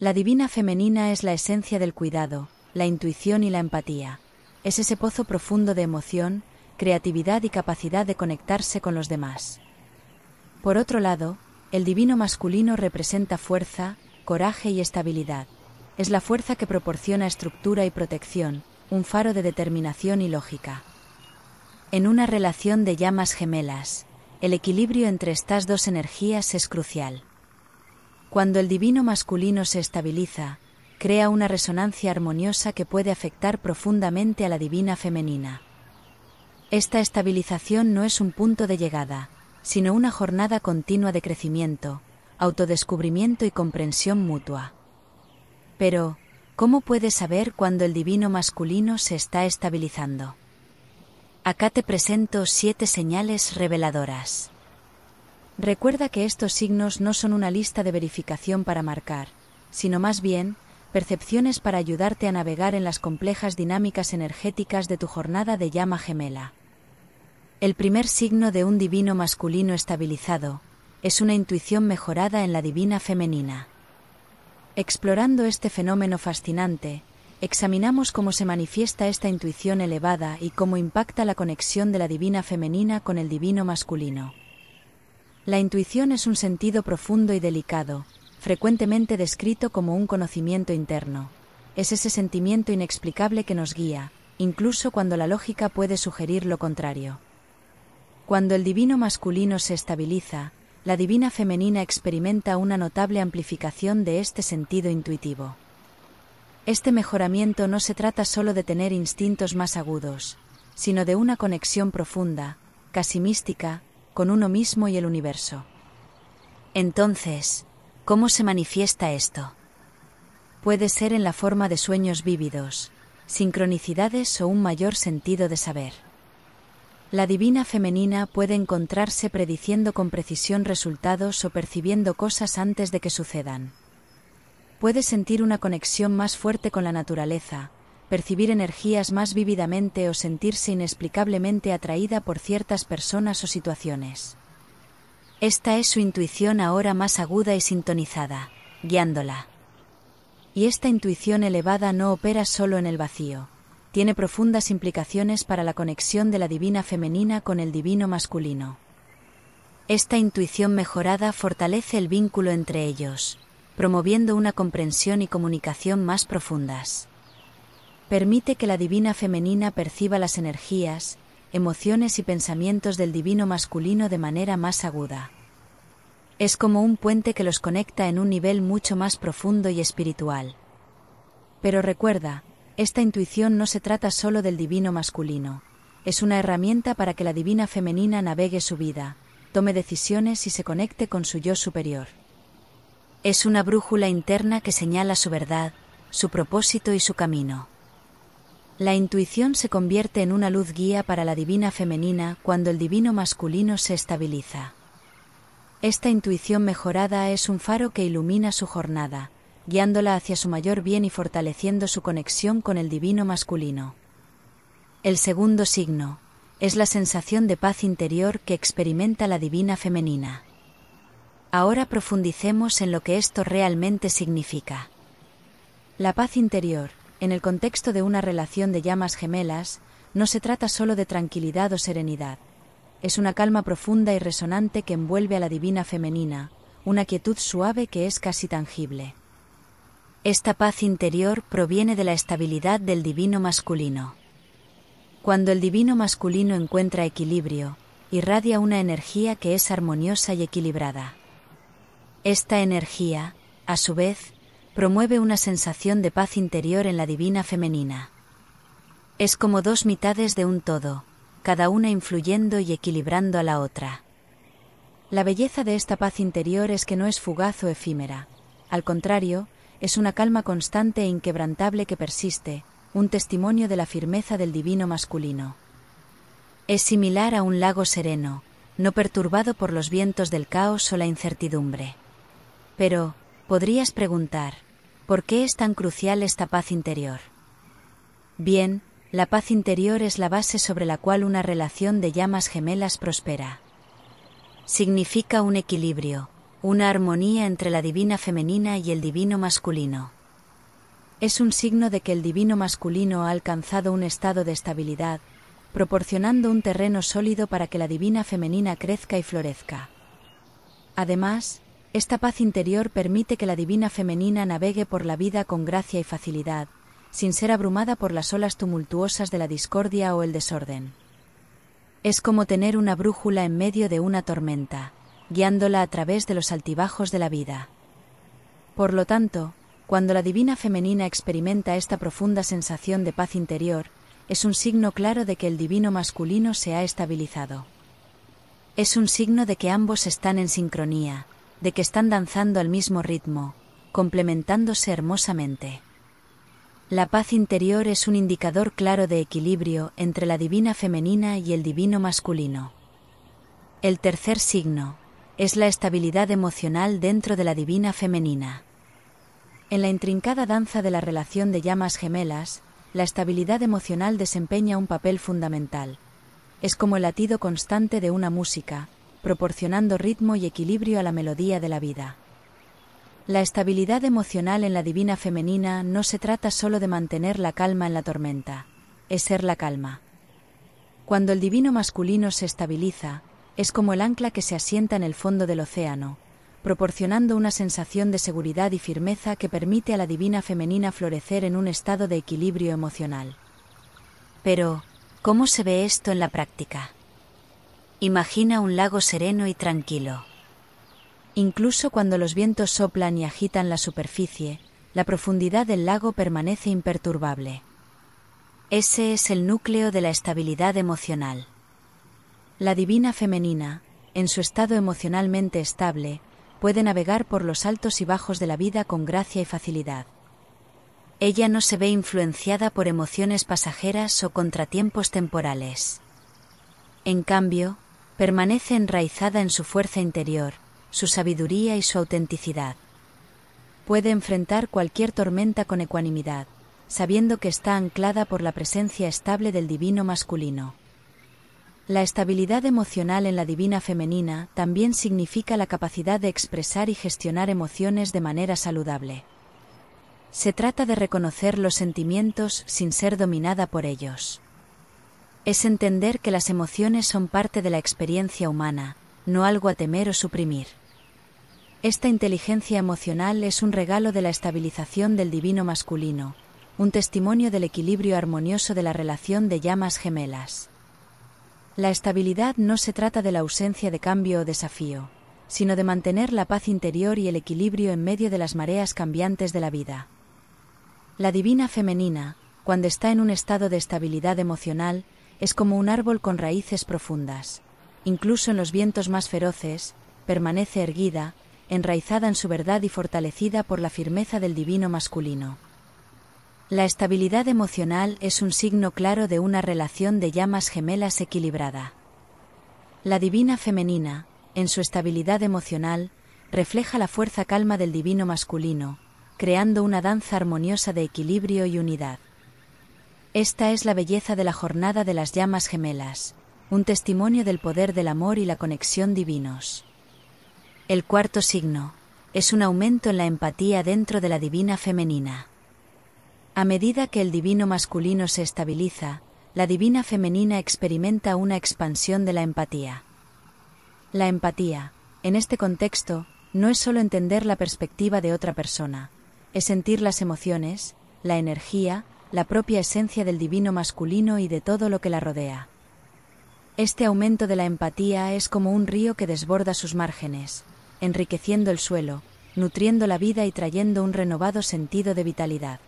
La divina femenina es la esencia del cuidado, la intuición y la empatía. Es ese pozo profundo de emoción, creatividad y capacidad de conectarse con los demás. Por otro lado, el divino masculino representa fuerza, coraje y estabilidad. Es la fuerza que proporciona estructura y protección, un faro de determinación y lógica. En una relación de llamas gemelas, el equilibrio entre estas dos energías es crucial. Cuando el divino masculino se estabiliza, crea una resonancia armoniosa que puede afectar profundamente a la divina femenina. Esta estabilización no es un punto de llegada, sino una jornada continua de crecimiento, autodescubrimiento y comprensión mutua. Pero, ¿cómo puedes saber cuando el divino masculino se está estabilizando? Acá te presento siete señales reveladoras. Recuerda que estos signos no son una lista de verificación para marcar, sino más bien, percepciones para ayudarte a navegar en las complejas dinámicas energéticas de tu jornada de llama gemela. El primer signo de un divino masculino estabilizado es una intuición mejorada en la divina femenina. Explorando este fenómeno fascinante, examinamos cómo se manifiesta esta intuición elevada y cómo impacta la conexión de la divina femenina con el divino masculino. La intuición es un sentido profundo y delicado, frecuentemente descrito como un conocimiento interno. Es ese sentimiento inexplicable que nos guía, incluso cuando la lógica puede sugerir lo contrario. Cuando el divino masculino se estabiliza, la divina femenina experimenta una notable amplificación de este sentido intuitivo. Este mejoramiento no se trata solo de tener instintos más agudos, sino de una conexión profunda, casi mística, con uno mismo y el universo. Entonces, ¿cómo se manifiesta esto? Puede ser en la forma de sueños vívidos, sincronicidades o un mayor sentido de saber. La divina femenina puede encontrarse prediciendo con precisión resultados o percibiendo cosas antes de que sucedan. Puede sentir una conexión más fuerte con la naturaleza, percibir energías más vívidamente o sentirse inexplicablemente atraída por ciertas personas o situaciones. Esta es su intuición ahora más aguda y sintonizada, guiándola. Y esta intuición elevada no opera solo en el vacío, tiene profundas implicaciones para la conexión de la divina femenina con el divino masculino. Esta intuición mejorada fortalece el vínculo entre ellos, promoviendo una comprensión y comunicación más profundas permite que la divina femenina perciba las energías, emociones y pensamientos del divino masculino de manera más aguda. Es como un puente que los conecta en un nivel mucho más profundo y espiritual. Pero recuerda, esta intuición no se trata solo del divino masculino, es una herramienta para que la divina femenina navegue su vida, tome decisiones y se conecte con su yo superior. Es una brújula interna que señala su verdad, su propósito y su camino. La intuición se convierte en una luz guía para la divina femenina cuando el divino masculino se estabiliza. Esta intuición mejorada es un faro que ilumina su jornada, guiándola hacia su mayor bien y fortaleciendo su conexión con el divino masculino. El segundo signo es la sensación de paz interior que experimenta la divina femenina. Ahora profundicemos en lo que esto realmente significa. La paz interior en el contexto de una relación de llamas gemelas, no se trata solo de tranquilidad o serenidad. Es una calma profunda y resonante que envuelve a la divina femenina, una quietud suave que es casi tangible. Esta paz interior proviene de la estabilidad del divino masculino. Cuando el divino masculino encuentra equilibrio, irradia una energía que es armoniosa y equilibrada. Esta energía, a su vez, promueve una sensación de paz interior en la divina femenina. Es como dos mitades de un todo, cada una influyendo y equilibrando a la otra. La belleza de esta paz interior es que no es fugaz o efímera, al contrario, es una calma constante e inquebrantable que persiste, un testimonio de la firmeza del divino masculino. Es similar a un lago sereno, no perturbado por los vientos del caos o la incertidumbre. Pero, podrías preguntar, ¿Por qué es tan crucial esta paz interior? Bien, la paz interior es la base sobre la cual una relación de llamas gemelas prospera. Significa un equilibrio, una armonía entre la divina femenina y el divino masculino. Es un signo de que el divino masculino ha alcanzado un estado de estabilidad, proporcionando un terreno sólido para que la divina femenina crezca y florezca. Además, esta paz interior permite que la divina femenina navegue por la vida con gracia y facilidad, sin ser abrumada por las olas tumultuosas de la discordia o el desorden. Es como tener una brújula en medio de una tormenta, guiándola a través de los altibajos de la vida. Por lo tanto, cuando la divina femenina experimenta esta profunda sensación de paz interior, es un signo claro de que el divino masculino se ha estabilizado. Es un signo de que ambos están en sincronía, de que están danzando al mismo ritmo, complementándose hermosamente. La paz interior es un indicador claro de equilibrio entre la divina femenina y el divino masculino. El tercer signo es la estabilidad emocional dentro de la divina femenina. En la intrincada danza de la relación de llamas gemelas, la estabilidad emocional desempeña un papel fundamental. Es como el latido constante de una música, proporcionando ritmo y equilibrio a la melodía de la vida. La estabilidad emocional en la divina femenina no se trata solo de mantener la calma en la tormenta, es ser la calma. Cuando el divino masculino se estabiliza, es como el ancla que se asienta en el fondo del océano, proporcionando una sensación de seguridad y firmeza que permite a la divina femenina florecer en un estado de equilibrio emocional. Pero, ¿cómo se ve esto en la práctica? Imagina un lago sereno y tranquilo. Incluso cuando los vientos soplan y agitan la superficie, la profundidad del lago permanece imperturbable. Ese es el núcleo de la estabilidad emocional. La divina femenina, en su estado emocionalmente estable, puede navegar por los altos y bajos de la vida con gracia y facilidad. Ella no se ve influenciada por emociones pasajeras o contratiempos temporales. En cambio, permanece enraizada en su fuerza interior, su sabiduría y su autenticidad. Puede enfrentar cualquier tormenta con ecuanimidad, sabiendo que está anclada por la presencia estable del divino masculino. La estabilidad emocional en la divina femenina también significa la capacidad de expresar y gestionar emociones de manera saludable. Se trata de reconocer los sentimientos sin ser dominada por ellos es entender que las emociones son parte de la experiencia humana, no algo a temer o suprimir. Esta inteligencia emocional es un regalo de la estabilización del divino masculino, un testimonio del equilibrio armonioso de la relación de llamas gemelas. La estabilidad no se trata de la ausencia de cambio o desafío, sino de mantener la paz interior y el equilibrio en medio de las mareas cambiantes de la vida. La divina femenina, cuando está en un estado de estabilidad emocional, es como un árbol con raíces profundas. Incluso en los vientos más feroces, permanece erguida, enraizada en su verdad y fortalecida por la firmeza del divino masculino. La estabilidad emocional es un signo claro de una relación de llamas gemelas equilibrada. La divina femenina, en su estabilidad emocional, refleja la fuerza calma del divino masculino, creando una danza armoniosa de equilibrio y unidad. Esta es la belleza de la jornada de las llamas gemelas, un testimonio del poder del amor y la conexión divinos. El cuarto signo es un aumento en la empatía dentro de la divina femenina. A medida que el divino masculino se estabiliza, la divina femenina experimenta una expansión de la empatía. La empatía, en este contexto, no es solo entender la perspectiva de otra persona, es sentir las emociones, la energía, la propia esencia del divino masculino y de todo lo que la rodea. Este aumento de la empatía es como un río que desborda sus márgenes, enriqueciendo el suelo, nutriendo la vida y trayendo un renovado sentido de vitalidad.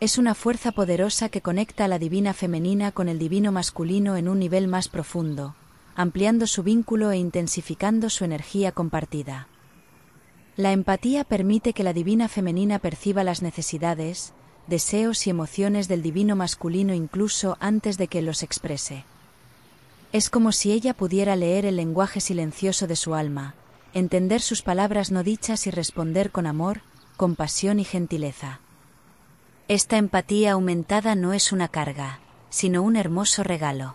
Es una fuerza poderosa que conecta a la divina femenina con el divino masculino en un nivel más profundo, ampliando su vínculo e intensificando su energía compartida. La empatía permite que la divina femenina perciba las necesidades, deseos y emociones del divino masculino incluso antes de que los exprese. Es como si ella pudiera leer el lenguaje silencioso de su alma, entender sus palabras no dichas y responder con amor, compasión y gentileza. Esta empatía aumentada no es una carga, sino un hermoso regalo.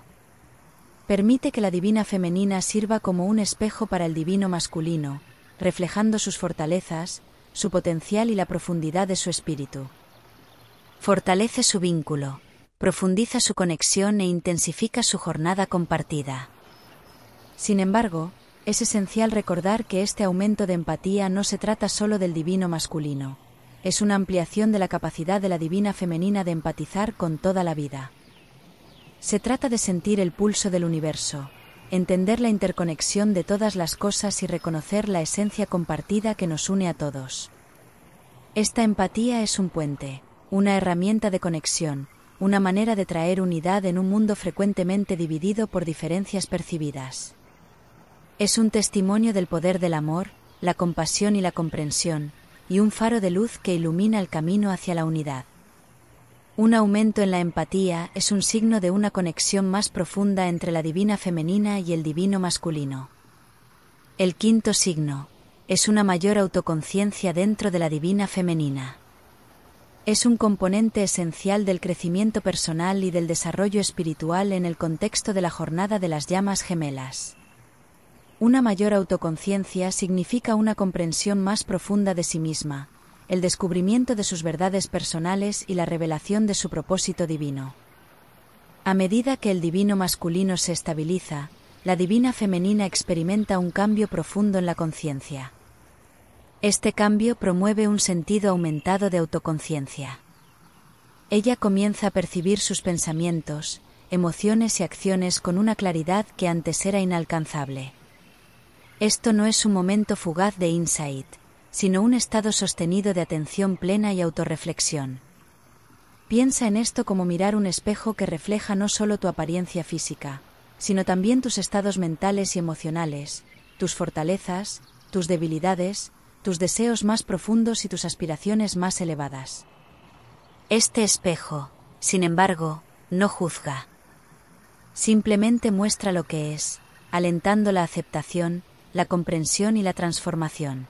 Permite que la divina femenina sirva como un espejo para el divino masculino, reflejando sus fortalezas, su potencial y la profundidad de su espíritu fortalece su vínculo, profundiza su conexión e intensifica su jornada compartida. Sin embargo, es esencial recordar que este aumento de empatía no se trata solo del divino masculino, es una ampliación de la capacidad de la divina femenina de empatizar con toda la vida. Se trata de sentir el pulso del universo, entender la interconexión de todas las cosas y reconocer la esencia compartida que nos une a todos. Esta empatía es un puente, una herramienta de conexión, una manera de traer unidad en un mundo frecuentemente dividido por diferencias percibidas. Es un testimonio del poder del amor, la compasión y la comprensión, y un faro de luz que ilumina el camino hacia la unidad. Un aumento en la empatía es un signo de una conexión más profunda entre la divina femenina y el divino masculino. El quinto signo es una mayor autoconciencia dentro de la divina femenina es un componente esencial del crecimiento personal y del desarrollo espiritual en el contexto de la jornada de las llamas gemelas. Una mayor autoconciencia significa una comprensión más profunda de sí misma, el descubrimiento de sus verdades personales y la revelación de su propósito divino. A medida que el divino masculino se estabiliza, la divina femenina experimenta un cambio profundo en la conciencia. Este cambio promueve un sentido aumentado de autoconciencia. Ella comienza a percibir sus pensamientos, emociones y acciones con una claridad que antes era inalcanzable. Esto no es un momento fugaz de insight, sino un estado sostenido de atención plena y autorreflexión. Piensa en esto como mirar un espejo que refleja no solo tu apariencia física, sino también tus estados mentales y emocionales, tus fortalezas, tus debilidades, tus deseos más profundos y tus aspiraciones más elevadas. Este espejo, sin embargo, no juzga. Simplemente muestra lo que es, alentando la aceptación, la comprensión y la transformación.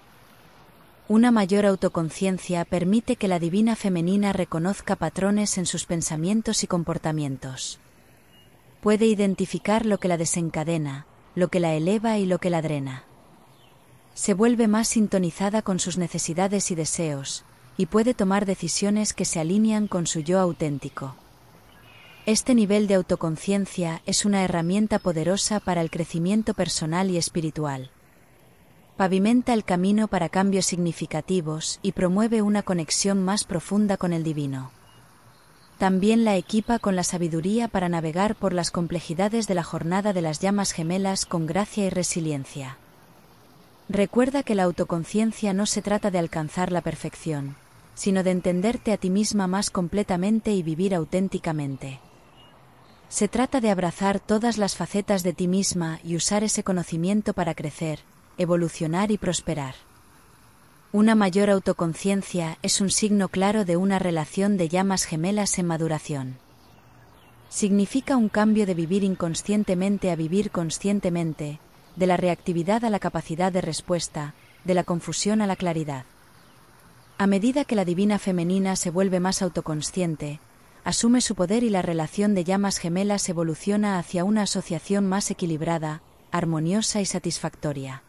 Una mayor autoconciencia permite que la divina femenina reconozca patrones en sus pensamientos y comportamientos. Puede identificar lo que la desencadena, lo que la eleva y lo que la drena se vuelve más sintonizada con sus necesidades y deseos, y puede tomar decisiones que se alinean con su yo auténtico. Este nivel de autoconciencia es una herramienta poderosa para el crecimiento personal y espiritual. Pavimenta el camino para cambios significativos y promueve una conexión más profunda con el divino. También la equipa con la sabiduría para navegar por las complejidades de la jornada de las llamas gemelas con gracia y resiliencia. Recuerda que la autoconciencia no se trata de alcanzar la perfección, sino de entenderte a ti misma más completamente y vivir auténticamente. Se trata de abrazar todas las facetas de ti misma y usar ese conocimiento para crecer, evolucionar y prosperar. Una mayor autoconciencia es un signo claro de una relación de llamas gemelas en maduración. Significa un cambio de vivir inconscientemente a vivir conscientemente, de la reactividad a la capacidad de respuesta, de la confusión a la claridad. A medida que la divina femenina se vuelve más autoconsciente, asume su poder y la relación de llamas gemelas evoluciona hacia una asociación más equilibrada, armoniosa y satisfactoria.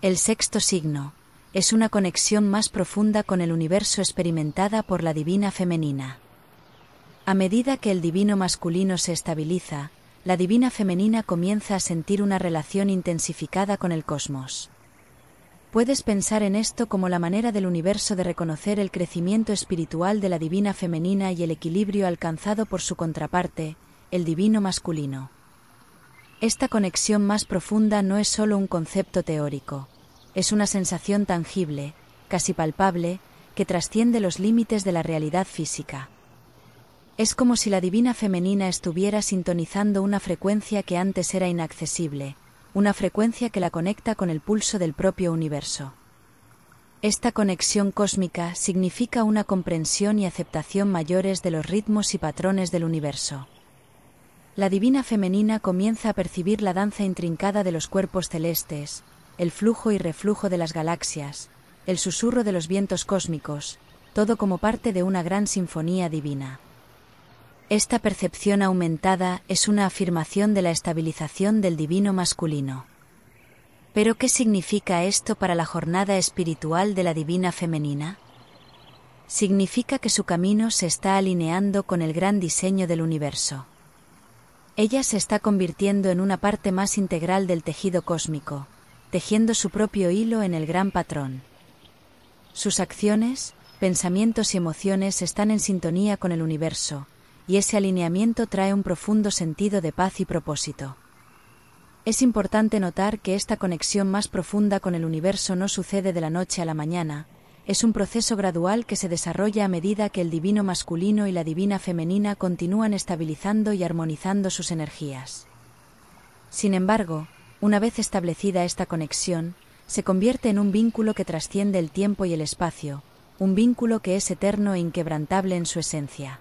El sexto signo es una conexión más profunda con el universo experimentada por la divina femenina. A medida que el divino masculino se estabiliza, la divina femenina comienza a sentir una relación intensificada con el cosmos. Puedes pensar en esto como la manera del universo de reconocer el crecimiento espiritual de la divina femenina y el equilibrio alcanzado por su contraparte, el divino masculino. Esta conexión más profunda no es solo un concepto teórico, es una sensación tangible, casi palpable, que trasciende los límites de la realidad física. Es como si la divina femenina estuviera sintonizando una frecuencia que antes era inaccesible, una frecuencia que la conecta con el pulso del propio universo. Esta conexión cósmica significa una comprensión y aceptación mayores de los ritmos y patrones del universo. La divina femenina comienza a percibir la danza intrincada de los cuerpos celestes, el flujo y reflujo de las galaxias, el susurro de los vientos cósmicos, todo como parte de una gran sinfonía divina. Esta percepción aumentada es una afirmación de la estabilización del divino masculino. Pero ¿qué significa esto para la jornada espiritual de la divina femenina? Significa que su camino se está alineando con el gran diseño del universo. Ella se está convirtiendo en una parte más integral del tejido cósmico, tejiendo su propio hilo en el gran patrón. Sus acciones, pensamientos y emociones están en sintonía con el universo, y ese alineamiento trae un profundo sentido de paz y propósito. Es importante notar que esta conexión más profunda con el universo no sucede de la noche a la mañana, es un proceso gradual que se desarrolla a medida que el divino masculino y la divina femenina continúan estabilizando y armonizando sus energías. Sin embargo, una vez establecida esta conexión, se convierte en un vínculo que trasciende el tiempo y el espacio, un vínculo que es eterno e inquebrantable en su esencia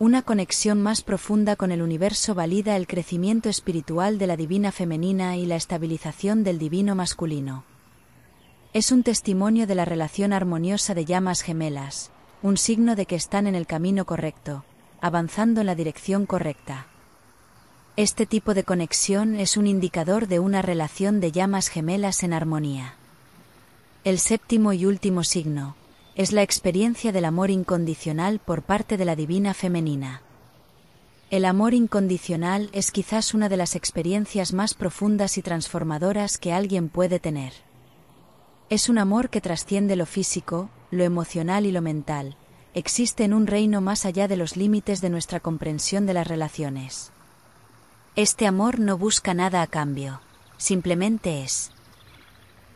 una conexión más profunda con el universo valida el crecimiento espiritual de la divina femenina y la estabilización del divino masculino. Es un testimonio de la relación armoniosa de llamas gemelas, un signo de que están en el camino correcto, avanzando en la dirección correcta. Este tipo de conexión es un indicador de una relación de llamas gemelas en armonía. El séptimo y último signo, es la experiencia del amor incondicional por parte de la divina femenina. El amor incondicional es quizás una de las experiencias más profundas y transformadoras que alguien puede tener. Es un amor que trasciende lo físico, lo emocional y lo mental, existe en un reino más allá de los límites de nuestra comprensión de las relaciones. Este amor no busca nada a cambio, simplemente es.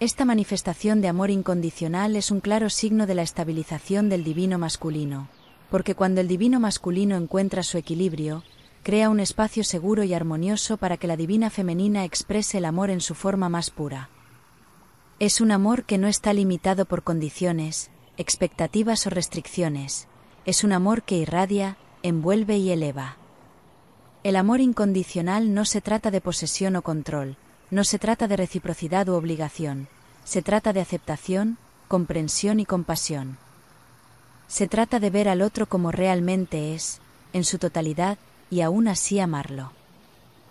Esta manifestación de amor incondicional es un claro signo de la estabilización del divino masculino, porque cuando el divino masculino encuentra su equilibrio, crea un espacio seguro y armonioso para que la divina femenina exprese el amor en su forma más pura. Es un amor que no está limitado por condiciones, expectativas o restricciones, es un amor que irradia, envuelve y eleva. El amor incondicional no se trata de posesión o control, no se trata de reciprocidad u obligación, se trata de aceptación, comprensión y compasión. Se trata de ver al otro como realmente es, en su totalidad, y aún así amarlo.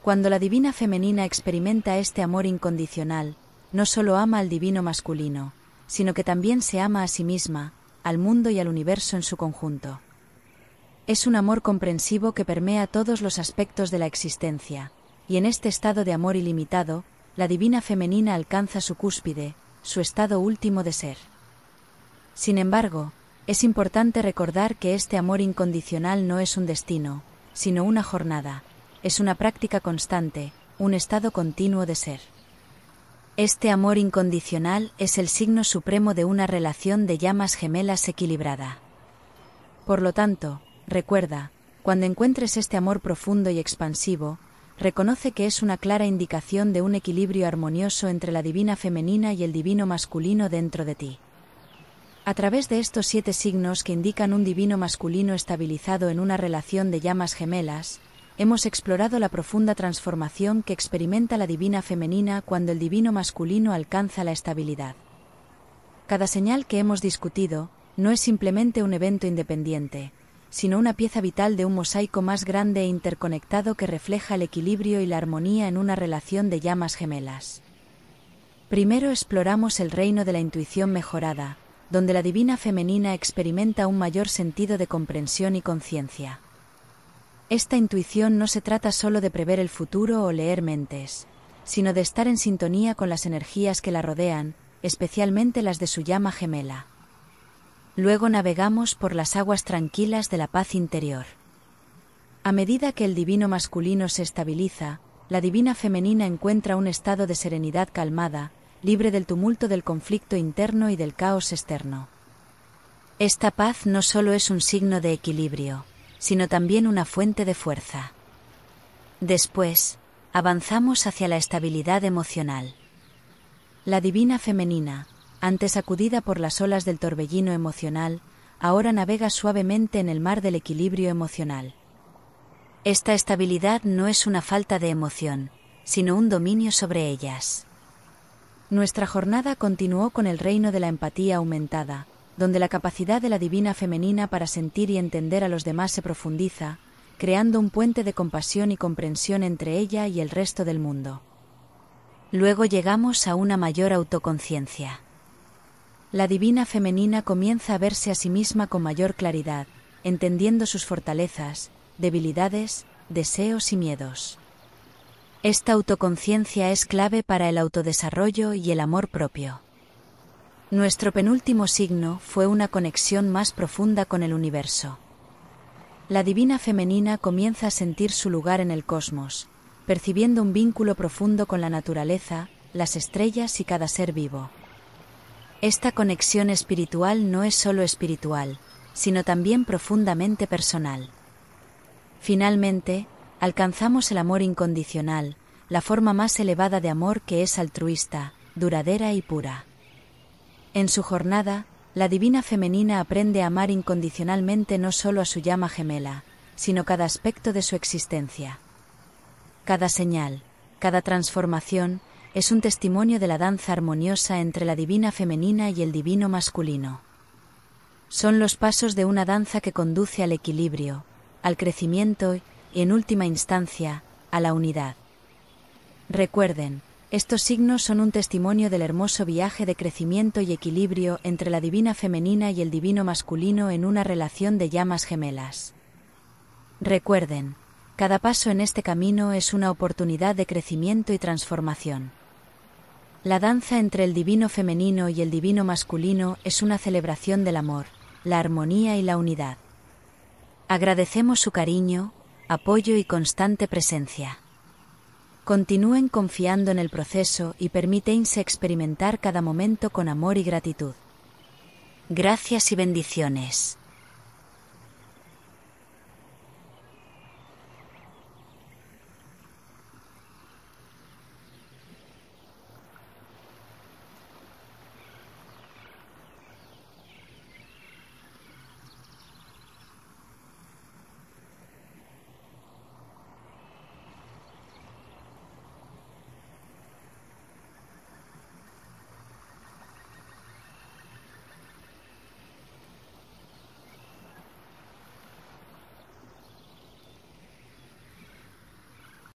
Cuando la divina femenina experimenta este amor incondicional, no solo ama al divino masculino, sino que también se ama a sí misma, al mundo y al universo en su conjunto. Es un amor comprensivo que permea todos los aspectos de la existencia, y en este estado de amor ilimitado, la divina femenina alcanza su cúspide, su estado último de ser. Sin embargo, es importante recordar que este amor incondicional no es un destino, sino una jornada, es una práctica constante, un estado continuo de ser. Este amor incondicional es el signo supremo de una relación de llamas gemelas equilibrada. Por lo tanto, recuerda, cuando encuentres este amor profundo y expansivo, reconoce que es una clara indicación de un equilibrio armonioso entre la divina femenina y el divino masculino dentro de ti. A través de estos siete signos que indican un divino masculino estabilizado en una relación de llamas gemelas, hemos explorado la profunda transformación que experimenta la divina femenina cuando el divino masculino alcanza la estabilidad. Cada señal que hemos discutido no es simplemente un evento independiente, sino una pieza vital de un mosaico más grande e interconectado que refleja el equilibrio y la armonía en una relación de llamas gemelas. Primero exploramos el reino de la intuición mejorada, donde la divina femenina experimenta un mayor sentido de comprensión y conciencia. Esta intuición no se trata solo de prever el futuro o leer mentes, sino de estar en sintonía con las energías que la rodean, especialmente las de su llama gemela. Luego navegamos por las aguas tranquilas de la paz interior. A medida que el divino masculino se estabiliza, la divina femenina encuentra un estado de serenidad calmada, libre del tumulto del conflicto interno y del caos externo. Esta paz no solo es un signo de equilibrio, sino también una fuente de fuerza. Después, avanzamos hacia la estabilidad emocional. La divina femenina, antes sacudida por las olas del torbellino emocional, ahora navega suavemente en el mar del equilibrio emocional. Esta estabilidad no es una falta de emoción, sino un dominio sobre ellas. Nuestra jornada continuó con el reino de la empatía aumentada, donde la capacidad de la divina femenina para sentir y entender a los demás se profundiza, creando un puente de compasión y comprensión entre ella y el resto del mundo. Luego llegamos a una mayor autoconciencia la divina femenina comienza a verse a sí misma con mayor claridad, entendiendo sus fortalezas, debilidades, deseos y miedos. Esta autoconciencia es clave para el autodesarrollo y el amor propio. Nuestro penúltimo signo fue una conexión más profunda con el universo. La divina femenina comienza a sentir su lugar en el cosmos, percibiendo un vínculo profundo con la naturaleza, las estrellas y cada ser vivo. Esta conexión espiritual no es solo espiritual, sino también profundamente personal. Finalmente, alcanzamos el amor incondicional, la forma más elevada de amor que es altruista, duradera y pura. En su jornada, la divina femenina aprende a amar incondicionalmente no solo a su llama gemela, sino cada aspecto de su existencia. Cada señal, cada transformación, es un testimonio de la danza armoniosa entre la divina femenina y el divino masculino. Son los pasos de una danza que conduce al equilibrio, al crecimiento y, en última instancia, a la unidad. Recuerden, estos signos son un testimonio del hermoso viaje de crecimiento y equilibrio entre la divina femenina y el divino masculino en una relación de llamas gemelas. Recuerden, cada paso en este camino es una oportunidad de crecimiento y transformación. La danza entre el divino femenino y el divino masculino es una celebración del amor, la armonía y la unidad. Agradecemos su cariño, apoyo y constante presencia. Continúen confiando en el proceso y permítense experimentar cada momento con amor y gratitud. Gracias y bendiciones.